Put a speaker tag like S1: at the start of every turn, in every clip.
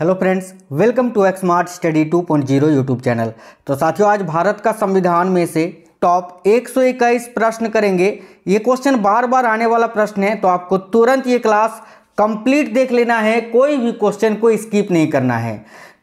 S1: hello friends welcome to Xmart study 2.0 YouTube channel तो साथियों आज भारत का संविधान में से टॉप इक्कीस प्रश्न करेंगे ये क्वेश्चन बार बार आने वाला प्रश्न है तो आपको तुरंत ये क्लास कंप्लीट देख लेना है कोई भी क्वेश्चन को स्किप नहीं करना है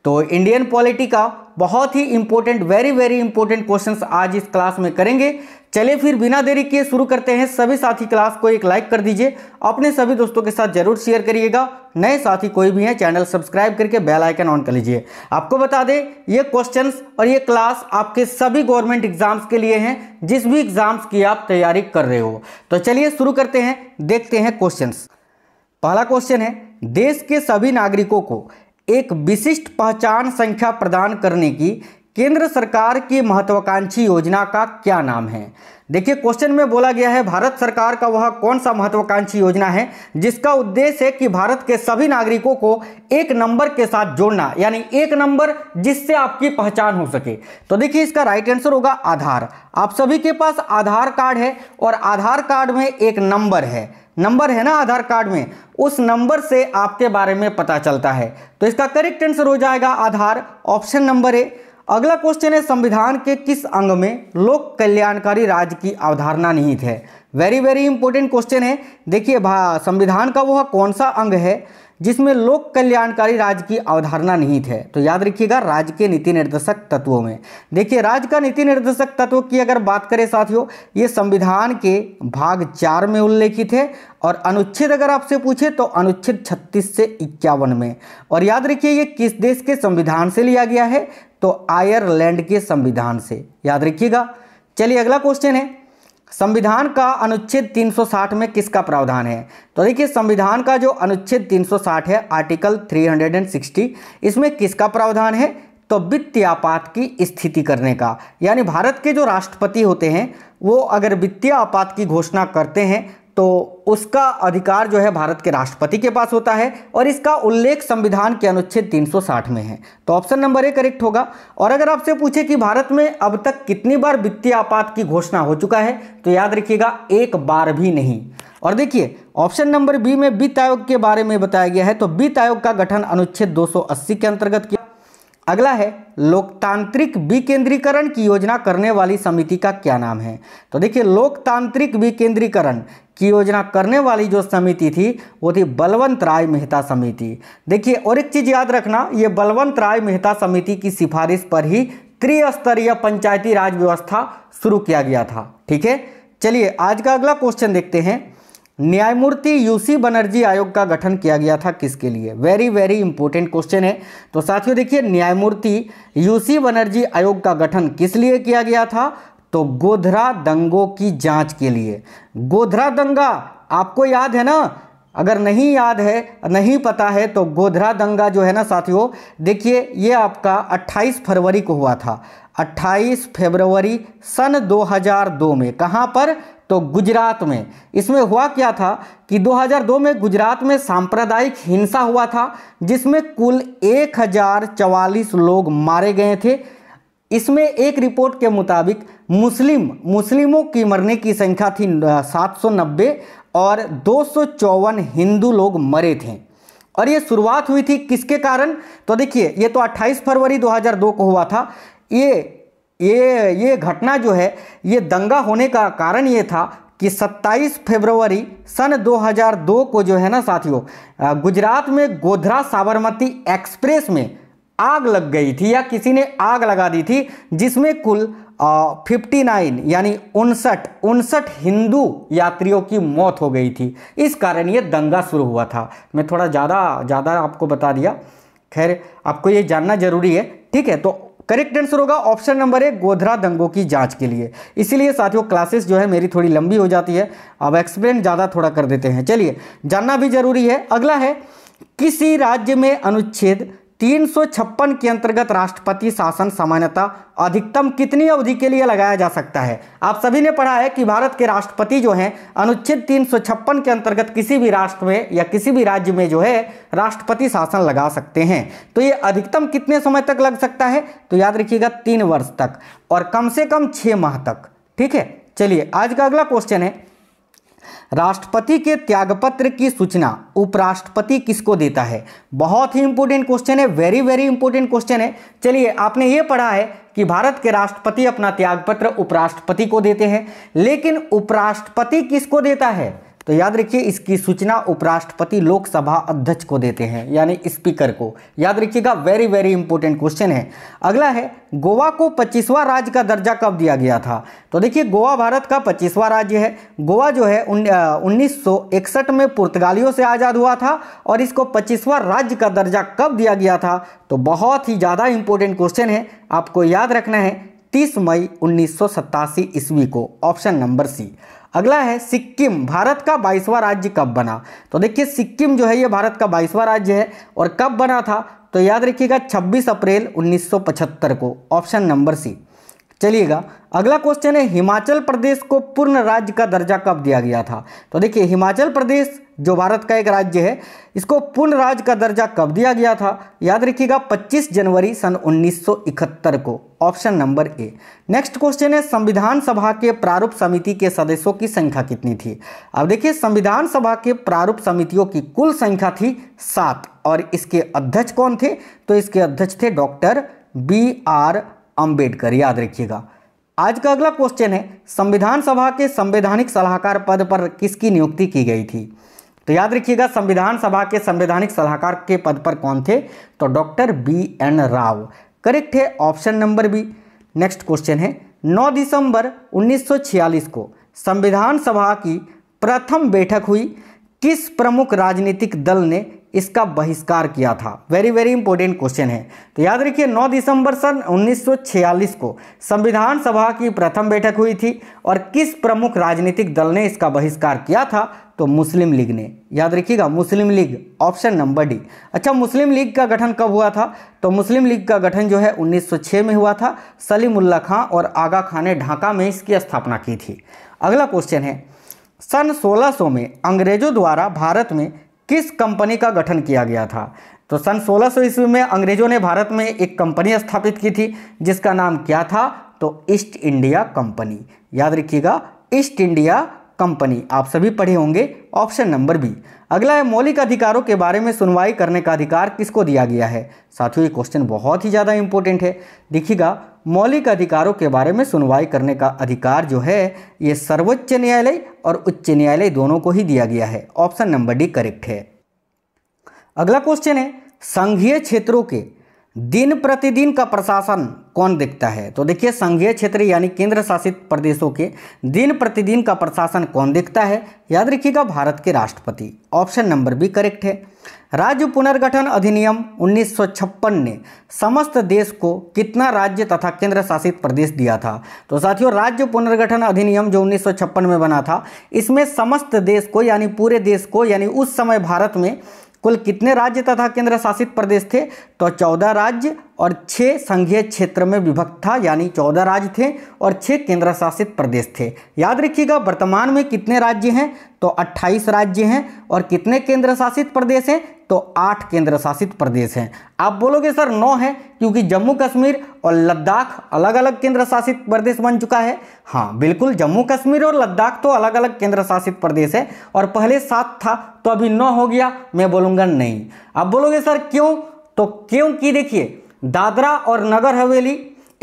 S1: तो इंडियन पॉलिटी का बहुत ही important very very important question आज इस क्लास में करेंगे चलिए फिर बिना देरी किए शुरू करते हैं सभी साथी क्लास को एक लाइक कर दीजिए अपने सभी दोस्तों के साथ जरूर शेयर करिएगा नए साथी कोई भी हैं चैनल सब्सक्राइब करके बेल आइकन ऑन कर लीजिए आपको बता दें ये क्वेश्चंस और ये क्लास आपके सभी गवर्नमेंट एग्जाम्स के लिए हैं जिस भी एग्जाम्स की आप तैयारी कर रहे हो तो चलिए शुरू करते हैं देखते हैं क्वेश्चन पहला क्वेश्चन है देश के सभी नागरिकों को एक विशिष्ट पहचान संख्या प्रदान करने की केंद्र सरकार की महत्वाकांक्षी योजना का क्या नाम है देखिए क्वेश्चन में बोला गया है भारत सरकार का वह कौन सा महत्वाकांक्षी योजना है जिसका उद्देश्य है कि भारत के सभी नागरिकों को एक नंबर के साथ जोड़ना यानी एक नंबर जिससे आपकी पहचान हो सके तो देखिए इसका राइट आंसर होगा आधार आप सभी के पास आधार कार्ड है और आधार कार्ड में एक नंबर है नंबर है ना आधार कार्ड में उस नंबर से आपके बारे में पता चलता है तो इसका करेक्ट आंसर हो जाएगा आधार ऑप्शन नंबर है अगला क्वेश्चन है संविधान के किस अंग में लोक कल्याणकारी राज्य की अवधारणा निहित है वेरी वेरी इंपॉर्टेंट क्वेश्चन है देखिए संविधान का वह कौन सा अंग है जिसमें लोक कल्याणकारी राज्य की अवधारणा नहीं थे तो याद रखिएगा राज्य के नीति निर्देशक तत्वों में देखिए राज्य का नीति निर्देशक तत्व की अगर बात करें साथियों ये संविधान के भाग चार में उल्लेखित है और अनुच्छेद अगर आपसे पूछे तो अनुच्छेद 36 से इक्यावन में और याद रखिए ये किस देश के संविधान से लिया गया है तो आयरलैंड के संविधान से याद रखिएगा चलिए अगला क्वेश्चन है संविधान का अनुच्छेद 360 में किसका प्रावधान है तो देखिए संविधान का जो अनुच्छेद 360 है आर्टिकल 360 इसमें किसका प्रावधान है तो वित्तीय आपात की स्थिति करने का यानी भारत के जो राष्ट्रपति होते हैं वो अगर वित्तीय आपात की घोषणा करते हैं तो उसका अधिकार जो है भारत के राष्ट्रपति के पास होता है और इसका उल्लेख संविधान के अनुच्छेद 360 में है तो ऑप्शन नंबर ए करेक्ट होगा और अगर आपसे पूछे कि भारत में अब तक कितनी बार वित्तीय आपात की घोषणा हो चुका है तो याद रखिएगा एक बार भी नहीं और देखिए ऑप्शन नंबर बी में वित्त आयोग के बारे में बताया गया है तो वित्त आयोग का गठन अनुच्छेद दो के अंतर्गत किया अगला है लोकतांत्रिक विकेंद्रीकरण की योजना करने वाली समिति का क्या नाम है तो देखिए लोकतांत्रिक विकेंद्रीकरण की योजना करने वाली जो समिति थी वो थी बलवंत राय मेहता समिति देखिए और एक चीज़ याद रखना ये बलवंत राय मेहता समिति की सिफारिश पर ही त्रिस्तरीय पंचायती राज व्यवस्था शुरू किया गया था ठीक है चलिए आज का अगला क्वेश्चन देखते हैं न्यायमूर्ति यूसी बनर्जी आयोग का गठन किया गया था किसके लिए वेरी वेरी इंपॉर्टेंट क्वेश्चन है तो साथियों देखिए न्यायमूर्ति यूसी बनर्जी आयोग का गठन किस लिए किया गया था तो गोधरा दंगों की जांच के लिए गोधरा दंगा आपको याद है ना अगर नहीं याद है नहीं पता है तो गोधरा दंगा जो है ना साथियों देखिए ये आपका 28 फरवरी को हुआ था 28 फरवरी सन 2002 में कहां पर तो गुजरात में इसमें हुआ क्या था कि 2002 में गुजरात में सांप्रदायिक हिंसा हुआ था जिसमें कुल एक लोग मारे गए थे इसमें एक रिपोर्ट के मुताबिक मुस्लिम मुस्लिमों की मरने की संख्या थी 790 और दो हिंदू लोग मरे थे और ये शुरुआत हुई थी किसके कारण तो देखिए ये तो 28 फरवरी 2002 को हुआ था ये ये ये घटना जो है ये दंगा होने का कारण ये था कि 27 फरवरी सन 2002 को जो है ना साथियों गुजरात में गोधरा साबरमती एक्सप्रेस में आग लग गई थी या किसी ने आग लगा दी थी जिसमें कुल फिफ्टी नाइन यानी उनसठ उनसठ हिंदू यात्रियों की मौत हो गई थी इस कारण ये दंगा शुरू हुआ था मैं थोड़ा ज़्यादा ज़्यादा आपको बता दिया खैर आपको ये जानना ज़रूरी है ठीक है तो करेक्ट आंसर होगा ऑप्शन नंबर एक गोधरा दंगों की जांच के लिए इसीलिए साथियों क्लासेस जो है मेरी थोड़ी लंबी हो जाती है अब एक्सप्लेन ज़्यादा थोड़ा कर देते हैं चलिए जानना भी जरूरी है अगला है किसी राज्य में अनुच्छेद तीन के अंतर्गत राष्ट्रपति शासन सामान्यतः अधिकतम कितनी अवधि के लिए लगाया जा सकता है आप सभी ने पढ़ा है कि भारत के राष्ट्रपति जो हैं अनुच्छेद तीन के अंतर्गत किसी भी राष्ट्र में या किसी भी राज्य में जो है राष्ट्रपति शासन लगा सकते हैं तो ये अधिकतम कितने समय तक लग सकता है तो याद रखिएगा तीन वर्ष तक और कम से कम छः माह तक ठीक है चलिए आज का अगला क्वेश्चन है राष्ट्रपति के त्यागपत्र की सूचना उपराष्ट्रपति किसको देता है बहुत ही इंपॉर्टेंट क्वेश्चन है वेरी वेरी इंपॉर्टेंट क्वेश्चन है चलिए आपने ये पढ़ा है कि भारत के राष्ट्रपति अपना त्यागपत्र उपराष्ट्रपति को देते हैं लेकिन उपराष्ट्रपति किसको देता है तो याद रखिए इसकी सूचना उपराष्ट्रपति लोकसभा अध्यक्ष को देते हैं यानी स्पीकर को याद रखिएगा वेरी वेरी इंपॉर्टेंट क्वेश्चन है अगला है गोवा को 25वां राज्य का दर्जा कब दिया गया था तो देखिए गोवा भारत का 25वां राज्य है गोवा जो है उन्नीस में पुर्तगालियों से आज़ाद हुआ था और इसको पच्चीसवा राज्य का दर्जा कब दिया गया था तो बहुत ही ज़्यादा इंपॉर्टेंट क्वेश्चन है आपको याद रखना है तीस मई उन्नीस ईस्वी को ऑप्शन नंबर सी अगला है सिक्किम भारत का बाईसवां राज्य कब बना तो देखिए सिक्किम जो है ये भारत का बाईसवां राज्य है और कब बना था तो याद रखिएगा 26 अप्रैल 1975 को ऑप्शन नंबर सी चलिएगा अगला क्वेश्चन है हिमाचल प्रदेश को पूर्ण राज्य का दर्जा कब दिया गया था तो देखिए हिमाचल प्रदेश जो भारत का एक राज्य है इसको पूर्ण राज्य का दर्जा कब दिया गया था याद रखिएगा 25 जनवरी सन 1971 को option number A next question है संविधान सभा के प्रारूप समिति के सदस्यों की संख्या कितनी थी अब देखिए संविधान सभा के प्रारूप समितियों की कुल संख्या थी सात और इसके अध्यक्ष कौन थे तो इसके अध्यक्ष थे डॉक्टर बी आर अंबेडकर याद रखिएगा आज का अगला क्वेश्चन है संविधान सभा के संवैधानिक सलाहकार पद पर किसकी नियुक्ति की गई थी तो याद रखिएगा संविधान सभा के संवैधानिक सलाहकार के पद पर कौन थे तो doctor B N Rao correct है option number B next question है 9 दिसंबर 1946 को संविधान सभा की प्रथम बैठक हुई किस प्रमुख राजनीतिक दल ने इसका बहिष्कार किया था वेरी वेरी इंपॉर्टेंट क्वेश्चन है तो याद रखिए 9 दिसंबर सन 1946 को संविधान सभा की प्रथम बैठक हुई थी और किस प्रमुख राजनीतिक दल ने इसका बहिष्कार किया था तो मुस्लिम लीग ने याद रखिएगा Muslim League option number D अच्छा मुस्लिम लीग का गठन कब हुआ था तो मुस्लिम लीग का गठन जो है 1906 में हुआ था सलीमुल्ला खां और आगा खां ने ढाका में इसकी स्थापना की थी अगला क्वेश्चन है सन 1600 में अंग्रेजों द्वारा भारत में किस कंपनी का गठन किया गया था तो सन 1600 सौ ईस्वी में अंग्रेजों ने भारत में एक कंपनी स्थापित की थी जिसका नाम क्या था तो ईस्ट इंडिया कंपनी याद रखिएगा ईस्ट इंडिया कंपनी आप सभी पढ़े होंगे ऑप्शन नंबर बी अगला है मौलिक अधिकारों के बारे में सुनवाई करने का अधिकार किसको दिया गया है साथियों ये क्वेश्चन बहुत ही ज़्यादा इंपॉर्टेंट है देखिएगा मौलिक अधिकारों के बारे में सुनवाई करने का अधिकार जो है ये सर्वोच्च न्यायालय और उच्च न्यायालय दोनों को ही दिया गया है ऑप्शन नंबर डी करेक्ट है अगला क्वेश्चन है संघीय क्षेत्रों के दिन प्रतिदिन का प्रशासन कौन देखता है तो देखिए संघीय क्षेत्र यानी केंद्र शासित प्रदेशों के दिन प्रतिदिन का प्रशासन कौन देखता है याद रखिएगा भारत के राष्ट्रपति ऑप्शन नंबर बी करेक्ट है राज्य पुनर्गठन अधिनियम 1956 ने समस्त देश को कितना राज्य तथा केंद्र शासित प्रदेश दिया था तो साथियों राज्य पुनर्गठन अधिनियम जो 1956 में बना था इसमें समस्त देश को यानी पूरे देश को यानी उस समय भारत में कुल कितने राज्य तथा केंद्र शासित प्रदेश थे तो चौदह राज्य और छः संघीय क्षेत्र में विभक्त था यानी चौदह राज्य थे और छः केंद्र शासित प्रदेश थे याद रखिएगा वर्तमान में कितने राज्य हैं तो 28 राज्य हैं और कितने केंद्र शासित प्रदेश हैं तो आठ केंद्र शासित प्रदेश हैं आप बोलोगे सर नौ है क्योंकि जम्मू कश्मीर और लद्दाख अलग अलग केंद्र शासित प्रदेश बन चुका है हाँ बिल्कुल जम्मू कश्मीर और लद्दाख तो अलग अलग केंद्र शासित प्रदेश है और पहले सात था तो अभी नौ हो गया मैं बोलूँगा नहीं आप बोलोगे सर क्यों तो क्योंकि देखिए दादरा और नगर हवेली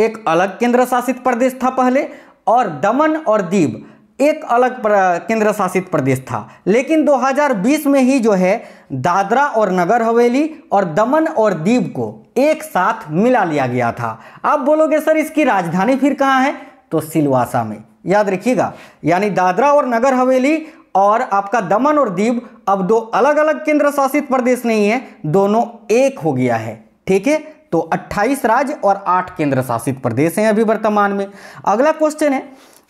S1: एक अलग केंद्र शासित प्रदेश था पहले और दमन और दीव एक अलग केंद्र शासित प्रदेश था लेकिन 2020 में ही जो है दादरा और नगर हवेली और दमन और दीव को एक साथ मिला लिया गया था आप बोलोगे सर इसकी राजधानी फिर कहाँ है तो सिलवासा में याद रखिएगा यानी दादरा और नगर हवेली और आपका दमन और दीव अब दो अलग अलग केंद्र शासित प्रदेश नहीं है दोनों एक हो गया है ठीक है तो 28 राज्य और 8 केंद्र शासित प्रदेश हैं अभी वर्तमान में अगला क्वेश्चन है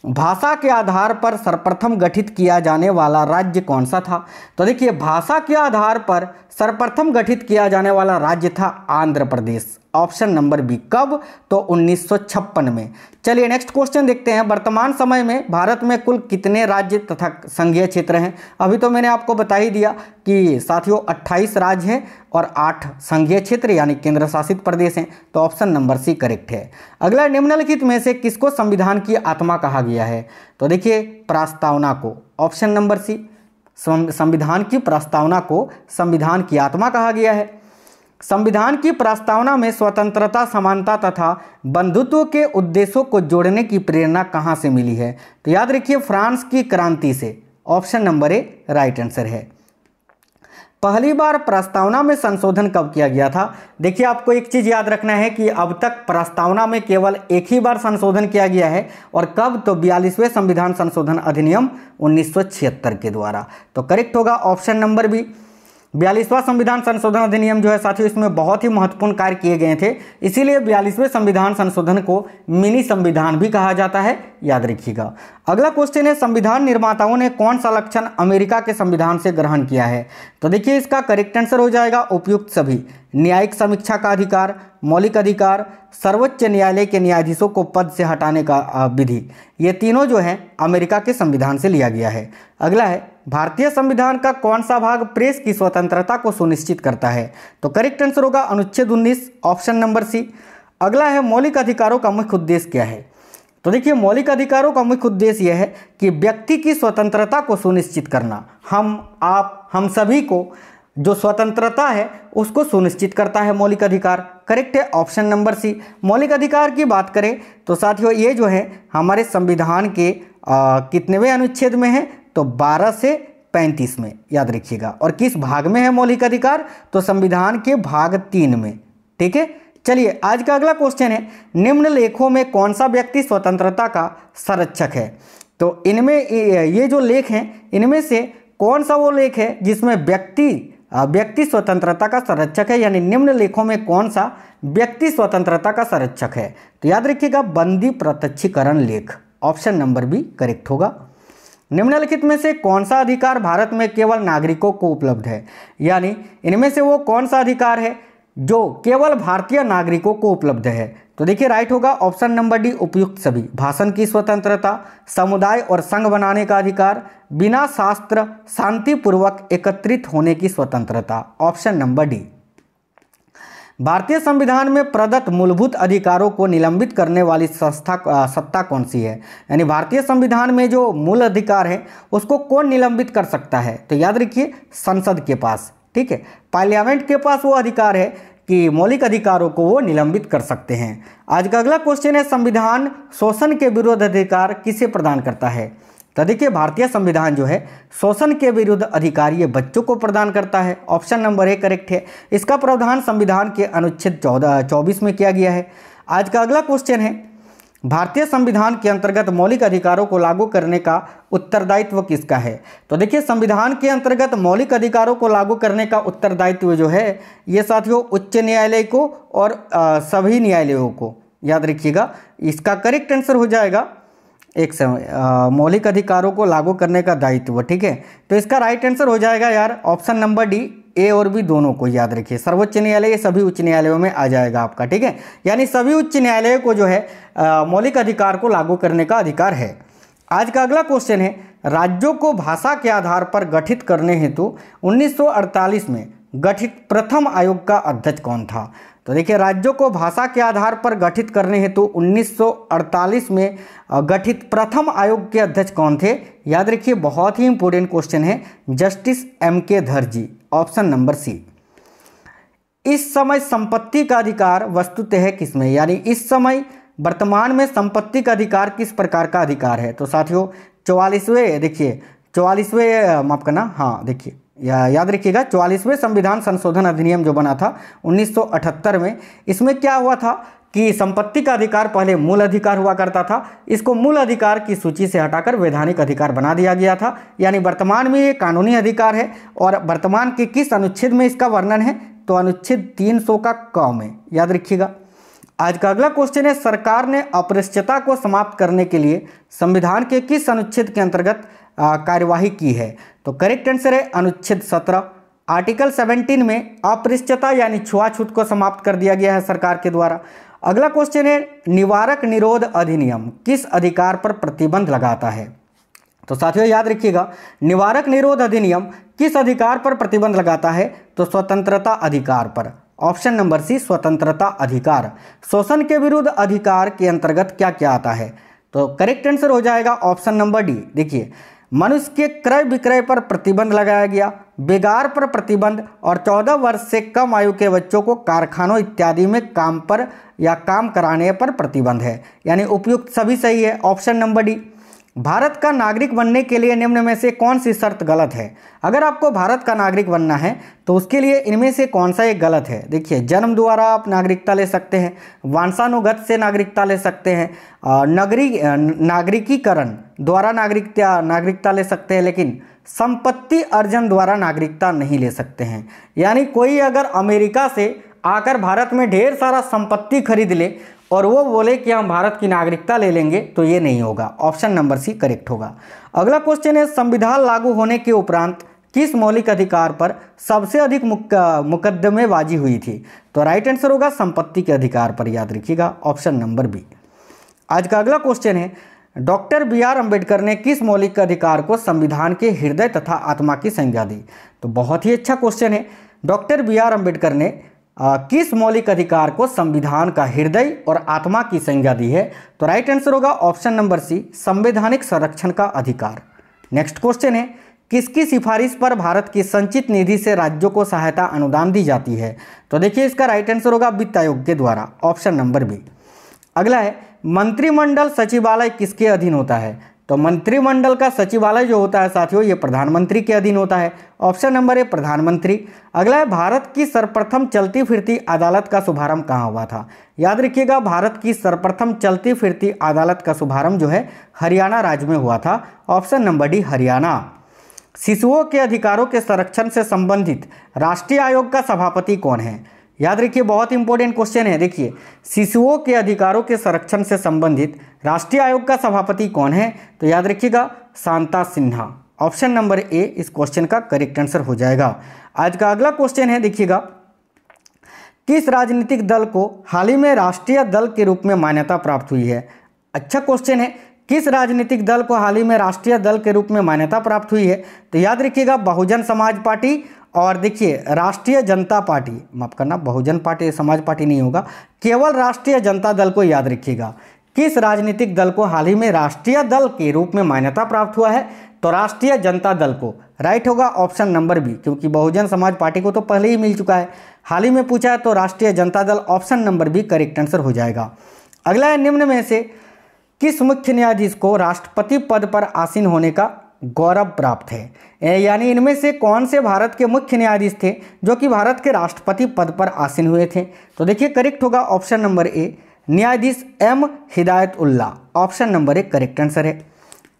S1: भाषा के आधार पर सर्वप्रथम गठित किया जाने वाला राज्य कौन सा था तो देखिए भाषा के आधार पर सर्वप्रथम गठित किया जाने वाला राज्य था Andhra Pradesh option number B कब तो 1956 में चलिए नेक्स्ट क्वेश्चन देखते हैं वर्तमान समय में भारत में कुल कितने राज्य तथा संघीय क्षेत्र हैं अभी तो मैंने आपको बता ही दिया कि साथियों 28 राज्य हैं और 8 संघीय क्षेत्र यानी केंद्र शासित प्रदेश हैं तो ऑप्शन नंबर सी करेक्ट है अगला निम्नलिखित में से किसको संविधान की आत्मा कहा गया है तो देखिए प्रस्तावना को ऑप्शन नंबर सी संविधान की प्रस्तावना को संविधान की आत्मा कहा गया है संविधान की प्रस्तावना में स्वतंत्रता समानता तथा बंधुत्व के उद्देश्यों को जोड़ने की प्रेरणा कहाँ से मिली है तो याद रखिए फ्रांस की क्रांति से option number A right answer है पहली बार प्रस्तावना में संशोधन कब किया गया था देखिए आपको एक चीज़ याद रखना है कि अब तक प्रस्तावना में केवल एक ही बार संशोधन किया गया है और कब तो बयालीसवें संविधान संशोधन अधिनियम उन्नीस के द्वारा तो करेक्ट होगा ऑप्शन नंबर बी बयालीसवां संविधान संशोधन अधिनियम जो है साथियों इसमें बहुत ही महत्वपूर्ण कार्य किए गए थे इसीलिए बयालीसवें संविधान संशोधन को मिनी संविधान भी कहा जाता है याद रखिएगा अगला क्वेश्चन है संविधान निर्माताओं ने कौन सा लक्षण अमेरिका के संविधान से ग्रहण किया है तो देखिए इसका करेक्ट आंसर हो जाएगा उपयुक्त सभी न्यायिक समीक्षा का अधिकार मौलिक अधिकार सर्वोच्च न्यायालय के न्यायाधीशों को पद से हटाने का विधि ये तीनों जो है अमेरिका के संविधान से लिया गया है अगला है भारतीय संविधान का कौन सा भाग प्रेस की स्वतंत्रता को सुनिश्चित करता है तो करेक्ट आंसर होगा अनुच्छेद 19 ऑप्शन नंबर सी अगला है मौलिक अधिकारों का मुख्य उद्देश्य क्या है तो देखिए मौलिक अधिकारों का मुख्य उद्देश्य यह है कि व्यक्ति की स्वतंत्रता को सुनिश्चित करना हम आप हम सभी को जो स्वतंत्रता है उसको सुनिश्चित करता है मौलिक अधिकार करेक्ट है ऑप्शन नंबर सी मौलिक अधिकार की बात करें तो साथियों ये जो है हमारे संविधान के कितनेवें अनुच्छेद में है तो 12 से 35 में याद रखिएगा और किस भाग में है मौलिक अधिकार तो संविधान के भाग तीन में ठीक है चलिए आज का अगला क्वेश्चन है निम्न लेखों में कौन सा व्यक्ति स्वतंत्रता का संरक्षक है तो इनमें ये जो लेख हैं इनमें से कौन सा वो लेख है जिसमें व्यक्ति व्यक्ति स्वतंत्रता का संरक्षक है यानी निम्न लेखों में कौन सा व्यक्ति स्वतंत्रता का संरक्षक है तो याद रखिएगा बंदी प्रत्यक्षीकरण लेख ऑप्शन नंबर बी करेक्ट होगा निम्नलिखित में से कौन सा अधिकार भारत में केवल नागरिकों को उपलब्ध है यानी इनमें से वो कौन सा अधिकार है जो केवल भारतीय नागरिकों को उपलब्ध है तो देखिए राइट होगा ऑप्शन नंबर डी उपयुक्त सभी भाषण की स्वतंत्रता समुदाय और संघ बनाने का अधिकार बिना शास्त्र शांतिपूर्वक एकत्रित होने की स्वतंत्रता ऑप्शन नंबर डी भारतीय संविधान में प्रदत्त मूलभूत अधिकारों को निलंबित करने वाली संस्था सत्ता कौन सी है यानी भारतीय संविधान में जो मूल अधिकार है उसको कौन निलंबित कर सकता है तो याद रखिए संसद के पास ठीक है पार्लियामेंट के पास वो अधिकार है कि मौलिक अधिकारों को वो निलंबित कर सकते हैं आज का अगला क्वेश्चन है संविधान शोषण के विरोध अधिकार किसे प्रदान करता है तो देखिए भारतीय संविधान जो है शोषण के विरुद्ध ये बच्चों को प्रदान करता है ऑप्शन नंबर ए करेक्ट है इसका प्रावधान संविधान के अनुच्छेद चौदह चौबीस में किया गया है आज का अगला क्वेश्चन है भारतीय संविधान के अंतर्गत मौलिक अधिकारों को लागू करने का उत्तरदायित्व किसका है तो देखिए संविधान के अंतर्गत मौलिक अधिकारों को लागू करने का उत्तरदायित्व जो है ये साथियों उच्च न्यायालय को और आ, सभी न्यायालयों को याद रखिएगा इसका करेक्ट आंसर हो जाएगा एक समय मौलिक अधिकारों को लागू करने का दायित्व ठीक है तो इसका राइट आंसर हो जाएगा यार ऑप्शन नंबर डी ए और बी दोनों को याद रखिए सर्वोच्च न्यायालय ये सभी उच्च न्यायालयों में आ जाएगा आपका ठीक है यानी सभी उच्च न्यायालय को जो है मौलिक अधिकार को लागू करने का अधिकार है आज का अगला क्वेश्चन है राज्यों को भाषा के आधार पर गठित करने हेतु 1948 में गठित प्रथम आयोग का अध्यक्ष कौन था तो देखिए राज्यों को भाषा के आधार पर गठित करने हेतु तो 1948 में गठित प्रथम आयोग के अध्यक्ष कौन थे याद रखिए बहुत ही इंपॉर्टेंट क्वेश्चन है जस्टिस एम के धरजी ऑप्शन नंबर सी इस समय संपत्ति का अधिकार वस्तुतः है किसमें यानी इस समय वर्तमान में संपत्ति का अधिकार किस प्रकार का अधिकार है तो साथियों चौवालीसवें देखिए चौवालीसवें माफ करना हाँ देखिए या याद रखिएगा चौवालीसवें संविधान संशोधन अधिनियम जो बना था 1978 में इसमें क्या हुआ था कि संपत्ति का अधिकार पहले मूल अधिकार हुआ करता था इसको मूल अधिकार की सूची से हटाकर वैधानिक अधिकार बना दिया गया था यानी वर्तमान में ये कानूनी अधिकार है और वर्तमान के किस अनुच्छेद में इसका वर्णन है तो अनुच्छेद 300 का क में याद रखिएगा आज का अगला क्वेश्चन है सरकार ने अपृश्यता को समाप्त करने के लिए संविधान के किस अनुच्छेद के अंतर्गत कार्यवाही की है तो करेक्ट आंसर है अनुच्छेद सत्रह आर्टिकल 17 में अपृष्ठता यानी छुआछूत को समाप्त कर दिया गया है सरकार के द्वारा अगला क्वेश्चन है निवारक निरोध अधिनियम किस अधिकार पर प्रतिबंध लगाता है तो साथियों याद रखिएगा निवारक निरोध अधिनियम किस अधिकार पर प्रतिबंध लगाता है तो स्वतंत्रता अधिकार पर ऑप्शन नंबर सी स्वतंत्रता अधिकार शोषण के विरुद्ध अधिकार के अंतर्गत क्या क्या आता है तो करेक्ट आंसर हो जाएगा ऑप्शन नंबर डी देखिए मनुष्य के क्रय विक्रय पर प्रतिबंध लगाया गया बेगार पर प्रतिबंध और 14 वर्ष से कम आयु के बच्चों को कारखानों इत्यादि में काम पर या काम कराने पर प्रतिबंध है यानी उपयुक्त सभी सही है ऑप्शन नंबर डी भारत का नागरिक बनने के लिए निम्न में से कौन सी शर्त गलत है अगर आपको भारत का नागरिक बनना है तो उसके लिए इनमें से कौन सा एक गलत है देखिए जन्म द्वारा आप नागरिकता ले सकते हैं वांसानुगत से नागरिकता ले सकते हैं नगरी नागरिकीकरण द्वारा नागरिकता नागरिकता ले सकते हैं लेकिन संपत्ति अर्जन द्वारा नागरिकता नहीं ले सकते हैं यानी कोई अगर अमेरिका से आकर भारत में ढेर सारा संपत्ति खरीद ले और वो बोले कि हम भारत की नागरिकता ले लेंगे तो ये नहीं होगा ऑप्शन नंबर सी करेक्ट होगा अगला क्वेश्चन है संविधान लागू होने के उपरांत किस मौलिक अधिकार पर सबसे अधिक मुक, मुकदमेबाजी हुई थी तो राइट आंसर होगा संपत्ति के अधिकार पर याद रखिएगा ऑप्शन नंबर बी आज का अगला क्वेश्चन है डॉक्टर बी आर अम्बेडकर ने किस मौलिक अधिकार को संविधान के हृदय तथा आत्मा की संज्ञा दी तो बहुत ही अच्छा क्वेश्चन है डॉक्टर बी आर अम्बेडकर ने आ, किस मौलिक अधिकार को संविधान का हृदय और आत्मा की संज्ञा दी है तो राइट आंसर होगा ऑप्शन नंबर सी संवैधानिक संरक्षण का अधिकार नेक्स्ट क्वेश्चन है किसकी सिफारिश पर भारत की संचित निधि से राज्यों को सहायता अनुदान दी जाती है तो देखिए इसका राइट आंसर होगा वित्त आयोग के द्वारा ऑप्शन नंबर बी अगला है मंत्रिमंडल सचिवालय किसके अधीन होता है तो मंत्रिमंडल का सचिवालय जो होता है साथियों ये प्रधानमंत्री के अधीन होता है ऑप्शन नंबर ए प्रधानमंत्री अगला है भारत की सर्वप्रथम चलती फिरती अदालत का शुभारंभ कहाँ हुआ था याद रखिएगा भारत की सर्वप्रथम चलती फिरती अदालत का शुभारंभ जो है हरियाणा राज्य में हुआ था ऑप्शन नंबर डी हरियाणा शिशुओं के अधिकारों के संरक्षण से संबंधित राष्ट्रीय आयोग का सभापति कौन है याद रखिए बहुत इंपॉर्टेंट क्वेश्चन है देखिए शिशुओं के अधिकारों के संरक्षण से संबंधित राष्ट्रीय आयोग का सभापति कौन है तो याद रखिएगा Shanta Sinha option number A इस क्वेश्चन का करेक्ट आंसर हो जाएगा आज का अगला क्वेश्चन है देखिएगा किस राजनीतिक दल को हाल ही में राष्ट्रीय दल के रूप में मान्यता प्राप्त हुई है अच्छा क्वेश्चन है किस राजनीतिक दल को हाल ही में राष्ट्रीय दल के रूप में मान्यता प्राप्त हुई है तो याद रखिएगा बहुजन समाज पार्टी और देखिए राष्ट्रीय जनता पार्टी माफ करना बहुजन पार्टी समाज पार्टी नहीं होगा केवल राष्ट्रीय जनता दल को याद रखिएगा किस राजनीतिक दल को हाल ही में राष्ट्रीय दल के रूप में मान्यता प्राप्त हुआ है तो राष्ट्रीय जनता दल को राइट होगा ऑप्शन नंबर बी क्योंकि बहुजन समाज पार्टी को तो पहले ही मिल चुका है हाल ही में पूछा है तो Rashtriya Janata Dal option number B correct answer हो जाएगा अगला है निम्न में से किस मुख्य न्यायाधीश को राष्ट्रपति पद पर आसीन होने का गौरव प्राप्त है यानी इनमें से कौन से भारत के मुख्य न्यायाधीश थे जो कि भारत के राष्ट्रपति पद पर आसीन हुए थे तो देखिए करेक्ट होगा ऑप्शन नंबर ए न्यायाधीश M Hidayat Ullah option number A correct answer है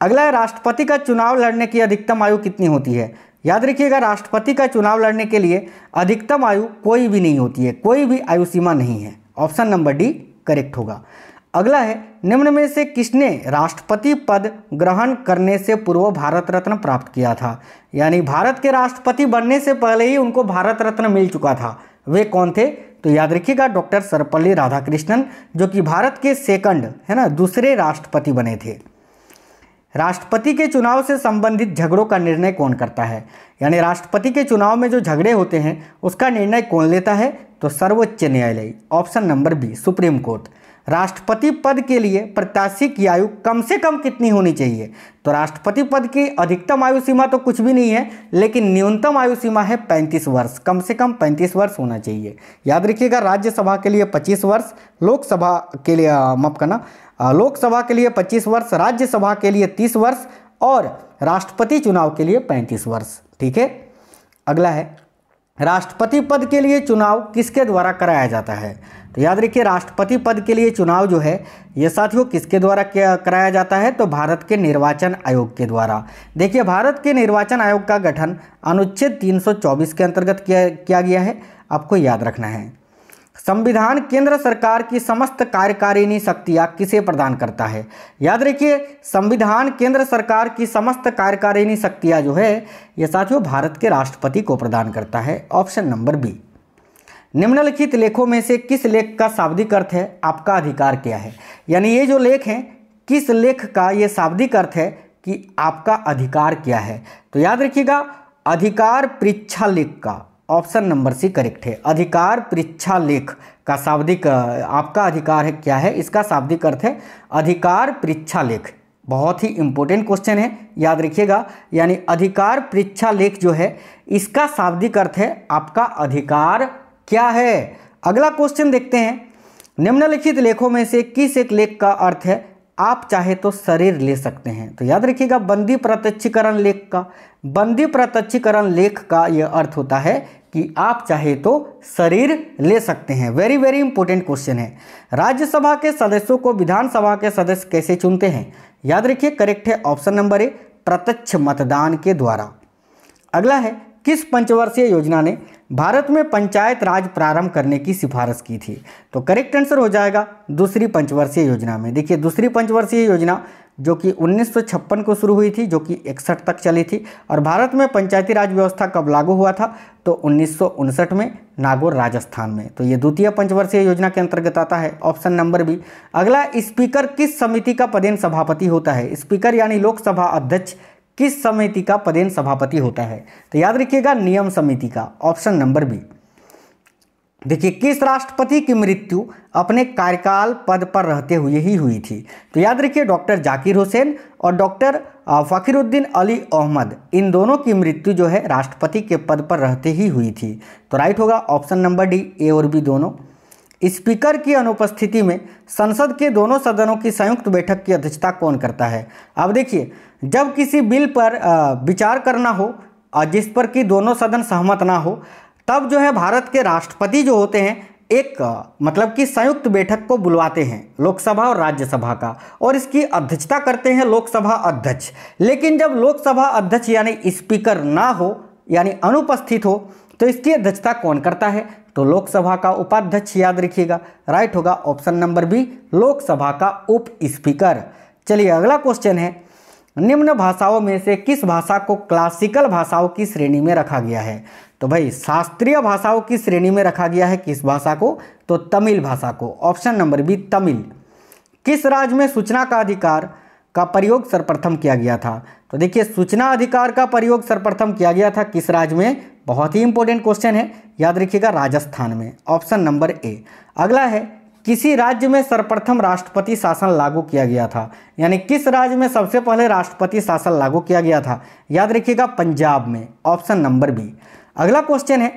S1: अगला है राष्ट्रपति का चुनाव लड़ने की अधिकतम आयु कितनी होती है याद रखिएगा राष्ट्रपति का चुनाव लड़ने के लिए अधिकतम आयु कोई भी नहीं होती है कोई भी आयु सीमा नहीं है ऑप्शन नंबर डी करेक्ट होगा अगला है निम्न में से किसने राष्ट्रपति पद ग्रहण करने से पूर्व भारत रत्न प्राप्त किया था यानी भारत के राष्ट्रपति बनने से पहले ही उनको भारत रत्न मिल चुका था वे कौन थे तो याद रखिएगा डॉक्टर सर्वपल्ली राधाकृष्णन जो कि भारत के सेकंड है ना दूसरे राष्ट्रपति बने थे राष्ट्रपति के चुनाव से संबंधित झगड़ों का निर्णय कौन करता है यानी राष्ट्रपति के चुनाव में जो झगड़े होते हैं उसका निर्णय कौन लेता है तो सर्वोच्च न्यायालय option number B Supreme Court राष्ट्रपति पद के लिए प्रत्याशी की आयु कम से कम कितनी होनी चाहिए तो राष्ट्रपति पद की अधिकतम आयु सीमा तो कुछ भी नहीं है लेकिन न्यूनतम आयु सीमा है 35 वर्ष कम से कम 35 वर्ष होना चाहिए याद रखिएगा राज्यसभा के लिए 25 वर्ष लोकसभा के लिए माफ करना लोकसभा के लिए 25 वर्ष राज्यसभा के लिए 30 वर्ष और राष्ट्रपति चुनाव के लिए पैंतीस वर्ष ठीक है अगला है राष्ट्रपति पद के लिए चुनाव किसके द्वारा कराया जाता है तो याद रखिए राष्ट्रपति पद के लिए चुनाव जो है ये साथियों किसके द्वारा कराया जाता है तो भारत के निर्वाचन आयोग के द्वारा देखिए भारत के निर्वाचन आयोग का गठन अनुच्छेद 324 के अंतर्गत किया किया गया है आपको याद रखना है संविधान केंद्र सरकार की समस्त कार्यकारिणी शक्तियाँ किसे प्रदान करता है याद रखिए संविधान केंद्र सरकार की समस्त कार्यकारिणी शक्तियाँ जो है ये साथियों भारत के राष्ट्रपति को प्रदान करता है ऑप्शन नंबर बी निम्नलिखित लेखों में से किस लेख का शाब्दिक अर्थ है आपका अधिकार क्या है यानी ये जो लेख हैं किस लेख का ये शाब्दिक अर्थ है कि आपका अधिकार क्या है तो याद रखिएगा अधिकार परीक्षा लेख का ऑप्शन नंबर सी करेक्ट है अधिकार परीक्षा लेख का शाब्दिक आपका अधिकार है क्या है इसका शाब्दिक अर्थ है अधिकार परीक्षा लेख बहुत ही इंपॉर्टेंट क्वेश्चन है याद रखिएगा यानी अधिकार परीक्षा लेख जो है इसका शाब्दिक अर्थ है आपका अधिकार क्या है अगला क्वेश्चन देखते हैं निम्नलिखित लेखों में से किस एक लेख का अर्थ है आप चाहे तो शरीर ले सकते हैं तो याद रखिएगा बंदी प्रत्यक्षीकरण लेख का बंदी प्रत्यक्षीकरण लेख का यह अर्थ होता है कि आप चाहे तो शरीर ले सकते हैं वेरी वेरी इंपॉर्टेंट क्वेश्चन है राज्यसभा के सदस्यों को विधानसभा के सदस्य कैसे चुनते हैं याद रखिए करेक्ट है ऑप्शन नंबर ए प्रत्यक्ष मतदान के द्वारा अगला है किस पंचवर्षीय योजना ने भारत में पंचायत राज प्रारंभ करने की सिफारिश की थी तो करेक्ट आंसर हो जाएगा दूसरी पंचवर्षीय योजना में देखिए दूसरी पंचवर्षीय योजना जो कि उन्नीस को शुरू हुई थी जो कि इकसठ तक चली थी और भारत में पंचायती राज व्यवस्था कब लागू हुआ था तो उन्नीस में नागौर राजस्थान में तो ये द्वितीय पंचवर्षीय योजना के अंतर्गत आता है ऑप्शन नंबर बी अगला स्पीकर किस समिति का पदेन सभापति होता है स्पीकर यानी लोकसभा अध्यक्ष किस समिति का पदेन सभापति होता है तो याद रखिएगा नियम समिति का ऑप्शन नंबर बी देखिए किस राष्ट्रपति की मृत्यु अपने कार्यकाल पद पर रहते हुए ही हुई थी तो याद रखिए डॉक्टर जाकिर हुसैन और डॉक्टर फ़कीरुद्दीन अली अहमद इन दोनों की मृत्यु जो है राष्ट्रपति के पद पर रहते ही हुई थी तो राइट होगा ऑप्शन नंबर डी ए और बी दोनों स्पीकर की अनुपस्थिति में संसद के दोनों सदनों की संयुक्त बैठक की अध्यक्षता कौन करता है अब देखिए जब किसी बिल पर विचार करना हो जिस पर कि दोनों सदन सहमत ना हो तब जो है भारत के राष्ट्रपति जो होते हैं एक मतलब कि संयुक्त बैठक को बुलवाते हैं लोकसभा और राज्यसभा का और इसकी अध्यक्षता करते हैं लोकसभा अध्यक्ष लेकिन जब लोकसभा अध्यक्ष यानी स्पीकर ना हो यानी अनुपस्थित हो तो इसकी अध्यक्षता कौन करता है तो लोकसभा का उपाध्यक्ष याद रखिएगा राइट होगा ऑप्शन नंबर बी लोकसभा का उप स्पीकर चलिए अगला क्वेश्चन है निम्न भाषाओं में से किस भाषा को क्लासिकल भाषाओं की श्रेणी में रखा गया है तो भाई शास्त्रीय भाषाओं की श्रेणी में रखा गया है किस भाषा को तो तमिल भाषा को ऑप्शन नंबर बी तमिल किस राज्य में सूचना का अधिकार का प्रयोग सर्वप्रथम किया गया था तो देखिए सूचना अधिकार का प्रयोग सर्वप्रथम किया गया था किस राज्य में बहुत ही इंपॉर्टेंट क्वेश्चन है याद रखिएगा राजस्थान में ऑप्शन नंबर ए अगला है किसी राज्य में सर्वप्रथम राष्ट्रपति शासन लागू किया गया था यानी किस राज्य में सबसे पहले राष्ट्रपति शासन लागू किया गया था याद रखिएगा पंजाब में ऑप्शन नंबर बी अगला क्वेश्चन है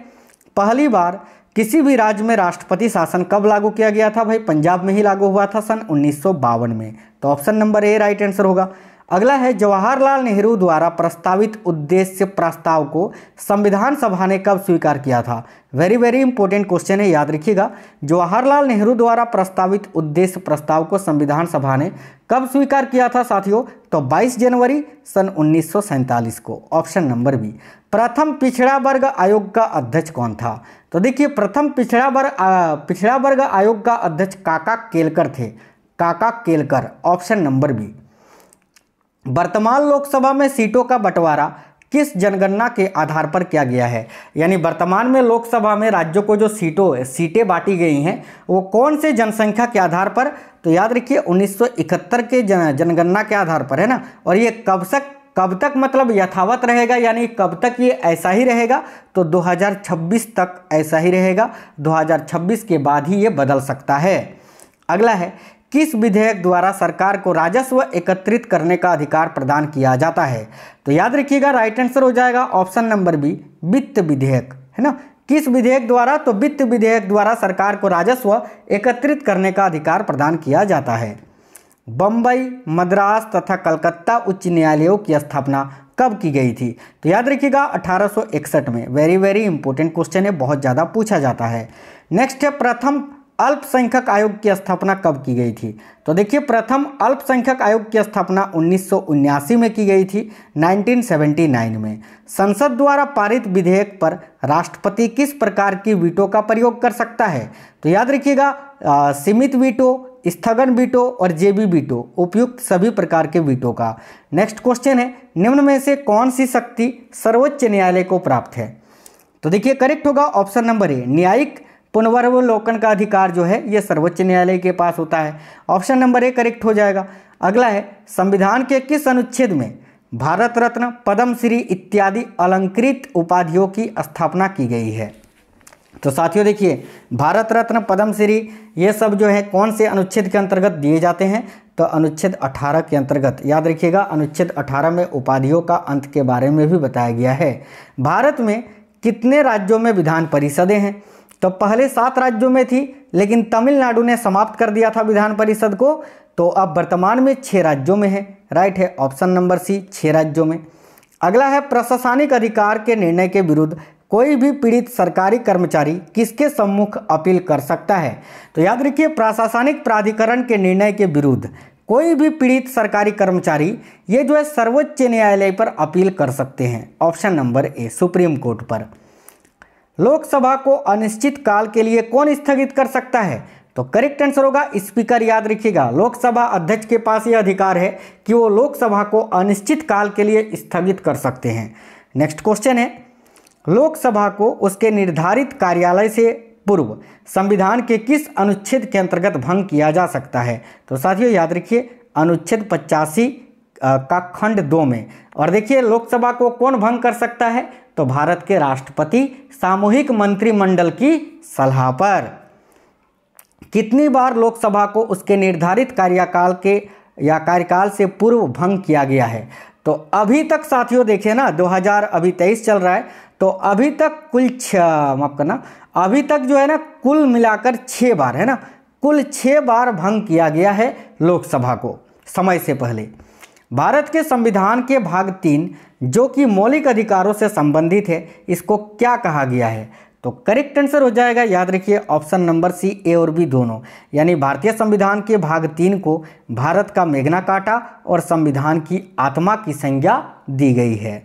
S1: पहली बार किसी भी राज्य में राष्ट्रपति शासन कब लागू किया गया था भाई पंजाब में ही लागू हुआ था सन उन्नीस में तो option number A right answer होगा अगला है जवाहरलाल नेहरू द्वारा प्रस्तावित उद्देश्य प्रस्ताव को संविधान सभा ने कब स्वीकार किया था वेरी वेरी इंपॉर्टेंट क्वेश्चन है याद रखिएगा जवाहरलाल नेहरू द्वारा प्रस्तावित उद्देश्य प्रस्ताव को संविधान सभा ने कब स्वीकार किया था साथियों तो 22 जनवरी सन उन्नीस को ऑप्शन नंबर बी प्रथम पिछड़ा वर्ग आयोग का अध्यक्ष कौन था तो देखिए प्रथम पिछड़ा वर्ग पिछड़ा वर्ग आयोग का अध्यक्ष काका केलकर थे काका केलकर ऑप्शन नंबर बी वर्तमान लोकसभा में सीटों का बंटवारा किस जनगणना के आधार पर किया गया है यानी वर्तमान में लोकसभा में राज्यों को जो सीटों सीटें बांटी गई हैं वो कौन से जनसंख्या के आधार पर तो याद रखिए 1971 के जन जनगणना के आधार पर है ना और ये कब तक कब तक मतलब यथावत रहेगा यानी कब तक ये ऐसा ही रहेगा तो 2026 तक ऐसा ही रहेगा 2026 के बाद ही ये बदल सकता है अगला है किस विधेयक द्वारा सरकार को राजस्व एकत्रित करने का अधिकार प्रदान किया जाता है तो याद रखिएगा राइट आंसर हो जाएगा ऑप्शन नंबर बी वित्त विधेयक है ना किस विधेयक द्वारा तो वित्त विधेयक द्वारा सरकार को राजस्व एकत्रित करने का अधिकार प्रदान किया जाता है बम्बई मद्रास तथा कलकत्ता उच्च न्यायालयों की स्थापना कब की गई थी तो याद रखिएगा 1861 में वेरी वेरी इंपॉर्टेंट क्वेश्चन है बहुत ज़्यादा पूछा जाता है नेक्स्ट है प्रथम अल्पसंख्यक आयोग की स्थापना कब की गई थी तो देखिए प्रथम अल्पसंख्यक आयोग की स्थापना उन्नीस में की गई थी 1979 में संसद द्वारा पारित विधेयक पर राष्ट्रपति किस प्रकार की वीटो का प्रयोग कर सकता है तो याद रखिएगा सीमित वीटो स्थगन बीटो और जेबी बीटो उपयुक्त सभी प्रकार के वीटो का नेक्स्ट क्वेश्चन है निम्न में से कौन सी शक्ति सर्वोच्च न्यायालय को प्राप्त है तो देखिए करेक्ट होगा ऑप्शन नंबर ए न्यायिक पुनर्वलोकन का अधिकार जो है ये सर्वोच्च न्यायालय के पास होता है ऑप्शन नंबर ए करेक्ट हो जाएगा अगला है संविधान के किस अनुच्छेद में भारत रत्न पद्मश्री इत्यादि अलंकृत उपाधियों की स्थापना की गई है तो साथियों देखिए भारत रत्न पद्मश्री ये सब जो है कौन से अनुच्छेद के अंतर्गत दिए जाते हैं तो अनुच्छेद 18 के अंतर्गत याद रखिएगा अनुच्छेद 18 में उपाधियों का अंत के बारे में भी बताया गया है भारत में कितने राज्यों में विधान परिषदें हैं तो पहले सात राज्यों में थी लेकिन तमिलनाडु ने समाप्त कर दिया था विधान परिषद को तो अब वर्तमान में छः राज्यों में है राइट है ऑप्शन नंबर सी छः राज्यों में अगला है प्रशासनिक अधिकार के निर्णय के विरुद्ध कोई भी पीड़ित सरकारी कर्मचारी किसके सम्मुख अपील कर सकता है तो याद रखिए प्रशासनिक प्राधिकरण के निर्णय के विरुद्ध कोई भी पीड़ित सरकारी कर्मचारी ये जो है सर्वोच्च न्यायालय पर अपील कर सकते हैं option number A Supreme Court पर लोकसभा को अनिश्चित काल के लिए कौन स्थगित कर सकता है तो करेक्ट आंसर होगा स्पीकर याद रखिएगा लोकसभा अध्यक्ष के पास यह अधिकार है कि वो लोकसभा को अनिश्चित काल के लिए स्थगित कर सकते हैं नेक्स्ट क्वेश्चन है लोकसभा को उसके निर्धारित कार्यालय से पूर्व संविधान के किस अनुच्छेद के अंतर्गत भंग किया जा सकता है तो साथियों याद रखिए अनुच्छेद पचासी का खंड दो में और देखिए लोकसभा को कौन भंग कर सकता है तो भारत के राष्ट्रपति सामूहिक मंत्रिमंडल की सलाह पर कितनी बार लोकसभा को उसके निर्धारित कार्यकाल के या कार्यकाल से पूर्व भंग किया गया है तो अभी तक साथियों देखिए ना 2000 अभी तेईस चल रहा है तो अभी तक कुल छ माफ करना अभी तक जो है ना कुल मिलाकर छः बार है ना कुल छः बार भंग किया गया है लोकसभा को समय से पहले भारत के संविधान के भाग तीन जो कि मौलिक अधिकारों से संबंधित है इसको क्या कहा गया है तो करेक्ट आंसर हो जाएगा याद रखिए ऑप्शन नंबर सी ए और बी दोनों यानी भारतीय संविधान के भाग तीन को भारत का मेघना काटा और संविधान की आत्मा की संज्ञा दी गई है